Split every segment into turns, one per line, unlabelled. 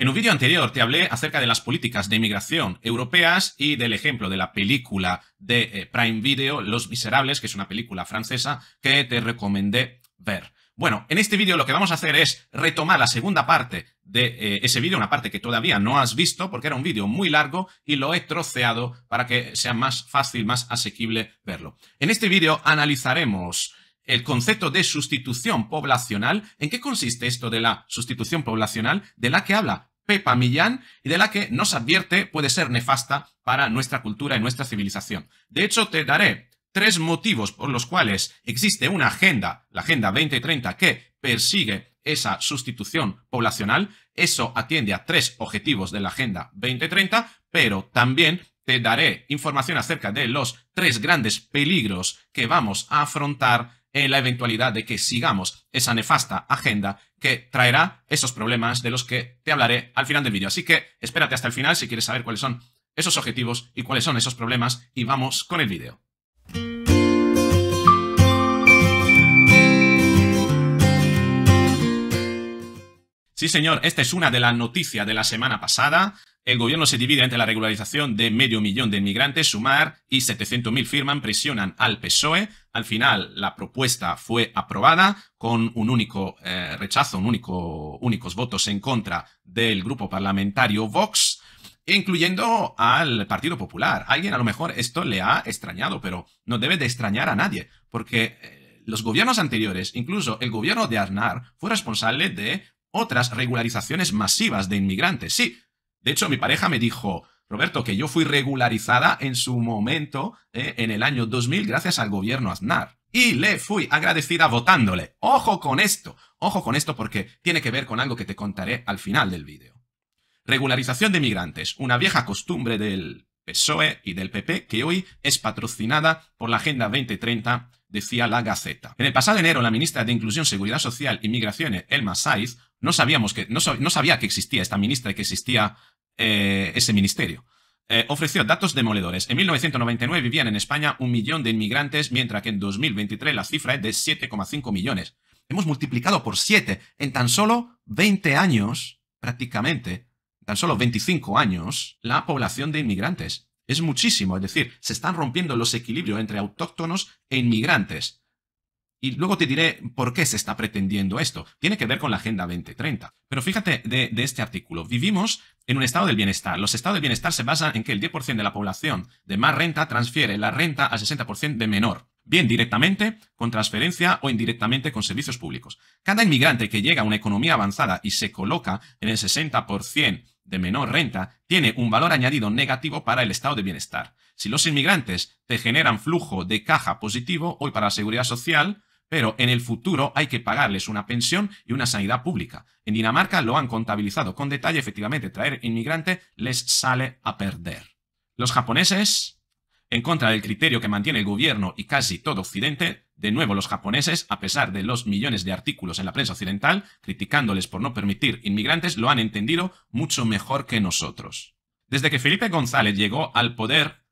En un vídeo anterior te hablé acerca de las políticas de inmigración europeas y del ejemplo de la película de eh, Prime Video, Los Miserables, que es una película francesa que te recomendé ver. Bueno, en este vídeo lo que vamos a hacer es retomar la segunda parte de eh, ese vídeo, una parte que todavía no has visto porque era un vídeo muy largo y lo he troceado para que sea más fácil, más asequible verlo. En este vídeo analizaremos el concepto de sustitución poblacional, ¿en qué consiste esto de la sustitución poblacional de la que habla Pepa y de la que nos advierte puede ser nefasta para nuestra cultura y nuestra civilización. De hecho, te daré tres motivos por los cuales existe una agenda, la Agenda 2030, que persigue esa sustitución poblacional. Eso atiende a tres objetivos de la Agenda 2030, pero también te daré información acerca de los tres grandes peligros que vamos a afrontar en eh, la eventualidad de que sigamos esa nefasta agenda que traerá esos problemas de los que te hablaré al final del vídeo. Así que espérate hasta el final si quieres saber cuáles son esos objetivos y cuáles son esos problemas y vamos con el vídeo. Sí, señor, esta es una de las noticias de la semana pasada. El gobierno se divide entre la regularización de medio millón de inmigrantes, Sumar y 700.000 firman presionan al PSOE. Al final la propuesta fue aprobada con un único eh, rechazo, un único, únicos votos en contra del grupo parlamentario Vox, incluyendo al Partido Popular. alguien a lo mejor esto le ha extrañado, pero no debe de extrañar a nadie, porque eh, los gobiernos anteriores, incluso el gobierno de Aznar, fue responsable de otras regularizaciones masivas de inmigrantes. Sí, de hecho, mi pareja me dijo, Roberto, que yo fui regularizada en su momento, eh, en el año 2000, gracias al gobierno Aznar. Y le fui agradecida votándole. Ojo con esto, ojo con esto porque tiene que ver con algo que te contaré al final del vídeo. Regularización de migrantes, una vieja costumbre del PSOE y del PP que hoy es patrocinada por la Agenda 2030, decía la Gaceta. En el pasado enero, la ministra de Inclusión, Seguridad Social y Migraciones, Elma Saiz, no sabíamos que, no, sabía que existía esta ministra y que existía eh, ese ministerio. Eh, ofreció datos demoledores. En 1999 vivían en España un millón de inmigrantes, mientras que en 2023 la cifra es de 7,5 millones. Hemos multiplicado por 7 en tan solo 20 años, prácticamente, tan solo 25 años, la población de inmigrantes. Es muchísimo, es decir, se están rompiendo los equilibrios entre autóctonos e inmigrantes. Y luego te diré por qué se está pretendiendo esto. Tiene que ver con la Agenda 2030. Pero fíjate de, este artículo. Vivimos en un estado del bienestar. Los estados del bienestar se basan en que el 10% de la población de más renta transfiere la renta al 60% de menor. Bien directamente, con transferencia o indirectamente con servicios públicos. Cada inmigrante que llega a una economía avanzada y se coloca en el 60% de menor renta tiene un valor añadido negativo para el estado de bienestar. Si los inmigrantes te generan flujo de caja positivo, hoy para la seguridad social, pero en el futuro hay que pagarles una pensión y una sanidad pública. En Dinamarca lo han contabilizado con detalle, efectivamente traer inmigrante les sale a perder. Los japoneses, en contra del criterio que mantiene el gobierno y casi todo Occidente, de nuevo los japoneses, a pesar de los millones de artículos en la prensa occidental criticándoles por no permitir inmigrantes, lo han entendido mucho mejor que nosotros. Desde que Felipe González llegó al poder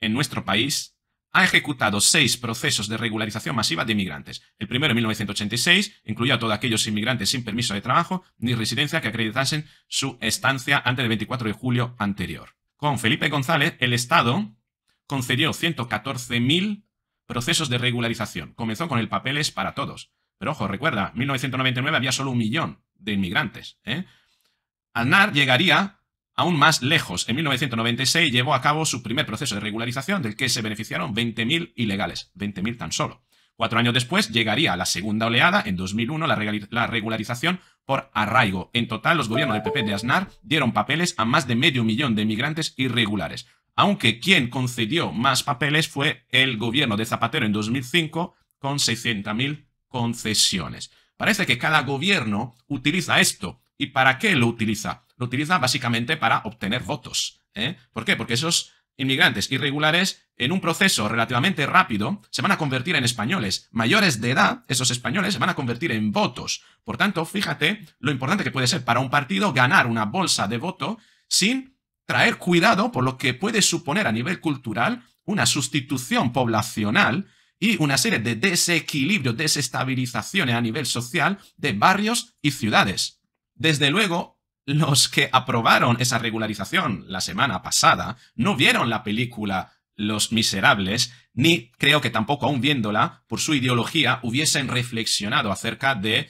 en nuestro país, ha ejecutado seis procesos de regularización masiva de inmigrantes. El primero en 1986 incluía a todos aquellos inmigrantes sin permiso de trabajo ni residencia que acreditasen su estancia antes del 24 de julio anterior. Con Felipe González, el Estado concedió 114.000 procesos de regularización. Comenzó con el papeles para todos. Pero ojo, recuerda, en 1999 había solo un millón de inmigrantes. ¿eh? NAR llegaría Aún más lejos, en 1996 llevó a cabo su primer proceso de regularización del que se beneficiaron 20.000 ilegales, 20.000 tan solo. Cuatro años después llegaría la segunda oleada, en 2001, la regularización por arraigo. En total, los gobiernos del PP de Aznar dieron papeles a más de medio millón de migrantes irregulares. Aunque quien concedió más papeles fue el gobierno de Zapatero en 2005, con 600.000 concesiones. Parece que cada gobierno utiliza esto. ¿Y para qué lo utiliza? lo utiliza básicamente para obtener votos. ¿eh? ¿Por qué? Porque esos inmigrantes irregulares en un proceso relativamente rápido se van a convertir en españoles. Mayores de edad, esos españoles se van a convertir en votos. Por tanto, fíjate lo importante que puede ser para un partido ganar una bolsa de voto sin traer cuidado por lo que puede suponer a nivel cultural una sustitución poblacional y una serie de desequilibrios, desestabilizaciones a nivel social de barrios y ciudades. Desde luego, los que aprobaron esa regularización la semana pasada no vieron la película Los Miserables, ni creo que tampoco aún viéndola, por su ideología, hubiesen reflexionado acerca de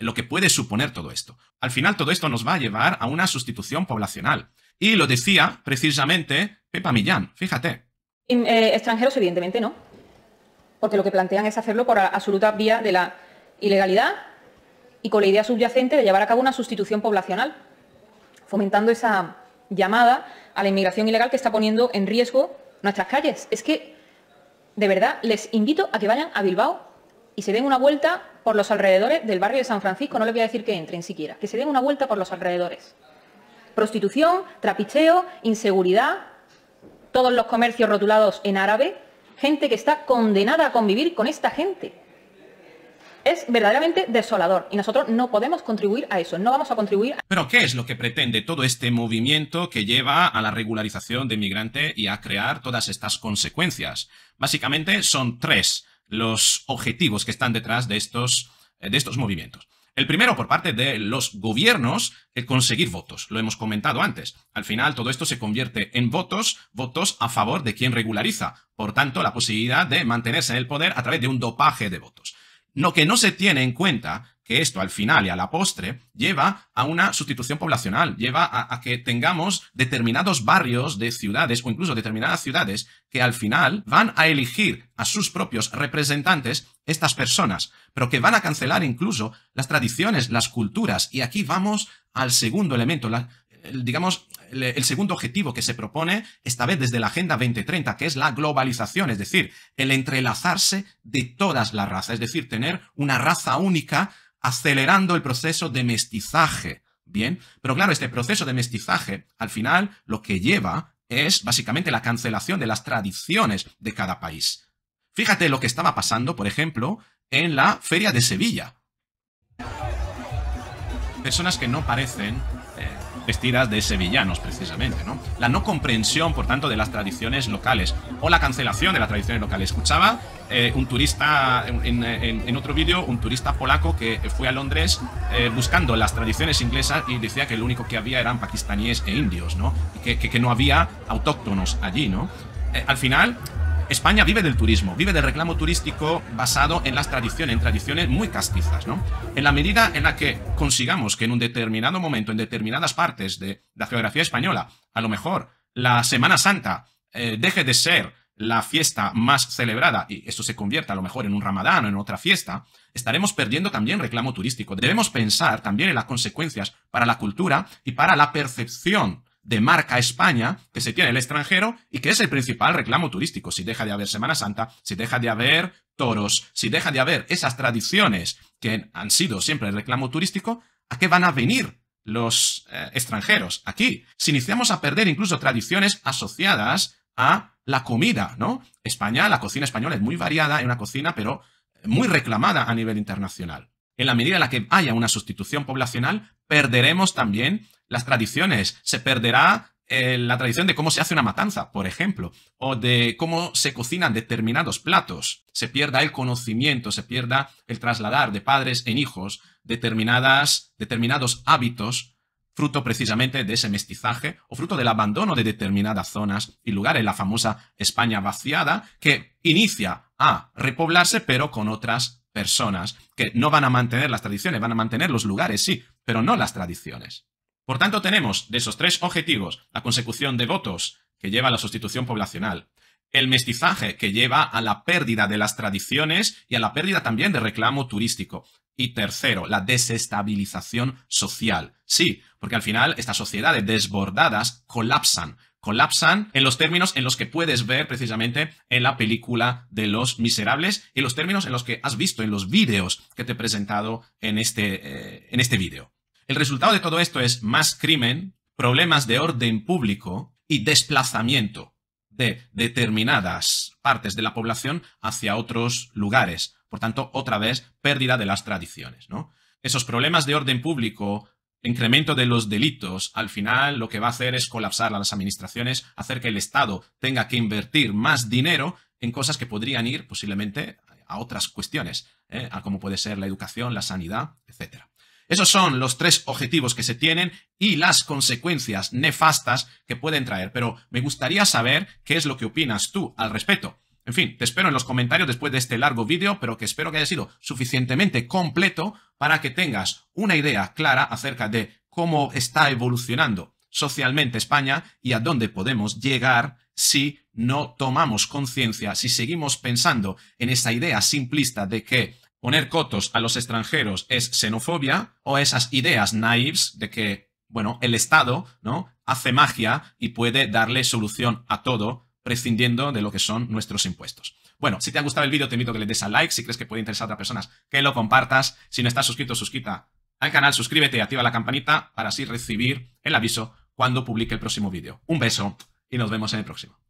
lo que puede suponer todo esto. Al final todo esto nos va a llevar a una sustitución poblacional. Y lo decía precisamente Pepa Millán, fíjate. Eh, extranjeros, evidentemente no, porque lo que plantean es hacerlo por absoluta vía de la ilegalidad y con la idea subyacente de llevar a cabo una sustitución poblacional fomentando esa llamada a la inmigración ilegal que está poniendo en riesgo nuestras calles. Es que, de verdad, les invito a que vayan a Bilbao y se den una vuelta por los alrededores del barrio de San Francisco. No les voy a decir que entren siquiera, que se den una vuelta por los alrededores. Prostitución, trapicheo, inseguridad, todos los comercios rotulados en árabe, gente que está condenada a convivir con esta gente es verdaderamente desolador y nosotros no podemos contribuir a eso, no vamos a contribuir Pero ¿qué es lo que pretende todo este movimiento que lleva a la regularización de migrante y a crear todas estas consecuencias? Básicamente son tres los objetivos que están detrás de estos, eh, de estos movimientos. El primero, por parte de los gobiernos, es conseguir votos. Lo hemos comentado antes. Al final, todo esto se convierte en votos, votos a favor de quien regulariza. Por tanto, la posibilidad de mantenerse en el poder a través de un dopaje de votos. No que no se tiene en cuenta que esto al final y a la postre lleva a una sustitución poblacional, lleva a, a, que tengamos determinados barrios de ciudades o incluso determinadas ciudades que al final van a elegir a sus propios representantes estas personas, pero que van a cancelar incluso las tradiciones, las culturas. Y aquí vamos al segundo elemento, la, digamos, el segundo objetivo que se propone, esta vez desde la Agenda 2030, que es la globalización, es decir, el entrelazarse de todas las razas, es decir, tener una raza única acelerando el proceso de mestizaje. Bien, pero claro, este proceso de mestizaje, al final, lo que lleva es básicamente la cancelación de las tradiciones de cada país. Fíjate lo que estaba pasando, por ejemplo, en la Feria de Sevilla. Personas que no parecen vestidas de sevillanos, precisamente, La no comprensión, por tanto, de las tradiciones locales o la cancelación de las tradiciones locales. Escuchaba eh, un turista, en, otro vídeo, un turista polaco que fue a Londres eh, buscando las tradiciones inglesas y decía que lo único que había eran pakistaníes e indios, ¿no? que, no había autóctonos allí, ¿no? Eh, al final, España vive del turismo, vive del reclamo turístico basado en las tradiciones, en tradiciones muy castizas, ¿no? En la medida en la que consigamos que en un determinado momento, en determinadas partes de la geografía española, a lo mejor la Semana Santa eh, deje de ser la fiesta más celebrada y esto se convierta a lo mejor en un ramadán o en otra fiesta, estaremos perdiendo también reclamo turístico. Debemos pensar también en las consecuencias para la cultura y para la percepción de marca España que se tiene el extranjero y que es el principal reclamo turístico. Si deja de haber Semana Santa, si deja de haber toros, si deja de haber esas tradiciones que han sido siempre el reclamo turístico, ¿a qué van a venir los eh, extranjeros aquí? Si iniciamos a perder incluso tradiciones asociadas a la comida, ¿no? España, la cocina española es muy variada, es una cocina, pero muy reclamada a nivel internacional. En la medida en la que haya una sustitución poblacional, perderemos también las tradiciones, se perderá eh, la tradición de cómo se hace una matanza, por ejemplo, o de cómo se cocinan determinados platos. Se pierda el conocimiento, se pierda el trasladar de padres en hijos determinadas, determinados hábitos, fruto precisamente de ese mestizaje o fruto del abandono de determinadas zonas y lugares, la famosa España vaciada, que inicia a repoblarse, pero con otras personas que no van a mantener las tradiciones, van a mantener los lugares, sí, pero no las tradiciones. Por tanto, tenemos de esos tres objetivos la consecución de votos que lleva a la sustitución poblacional, el mestizaje que lleva a la pérdida de las tradiciones y a la pérdida también de reclamo turístico. Y tercero, la desestabilización social. Sí, porque al final estas sociedades desbordadas colapsan, colapsan en los términos en los que puedes ver precisamente en la película de Los Miserables y los términos en los que has visto en los vídeos que te he presentado en este, eh, en este vídeo. El resultado de todo esto es más crimen, problemas de orden público y desplazamiento de determinadas partes de la población hacia otros lugares. Por tanto, otra vez, pérdida de las tradiciones. ¿no? Esos problemas de orden público, incremento de los delitos, al final lo que va a hacer es colapsar a las administraciones, hacer que el Estado tenga que invertir más dinero en cosas que podrían ir posiblemente a otras cuestiones, ¿eh? a como puede ser la educación, la sanidad, etcétera. Esos son los tres objetivos que se tienen y las consecuencias nefastas que pueden traer, pero me gustaría saber qué es lo que opinas tú al respecto. En fin, te espero en los comentarios después de este largo vídeo, pero que espero que haya sido suficientemente completo para que tengas una idea clara acerca de cómo está evolucionando socialmente España y a dónde podemos llegar si no tomamos conciencia, si seguimos pensando en esa idea simplista de que poner cotos a los extranjeros es xenofobia o esas ideas naives de que, bueno, el Estado, ¿no? Hace magia y puede darle solución a todo prescindiendo de lo que son nuestros impuestos. Bueno, si te ha gustado el vídeo te invito a que le des a like, si crees que puede interesar a otras personas que lo compartas, si no estás suscrito, suscríbete al canal, suscríbete y activa la campanita para así recibir el aviso cuando publique el próximo vídeo. Un beso y nos vemos en el próximo.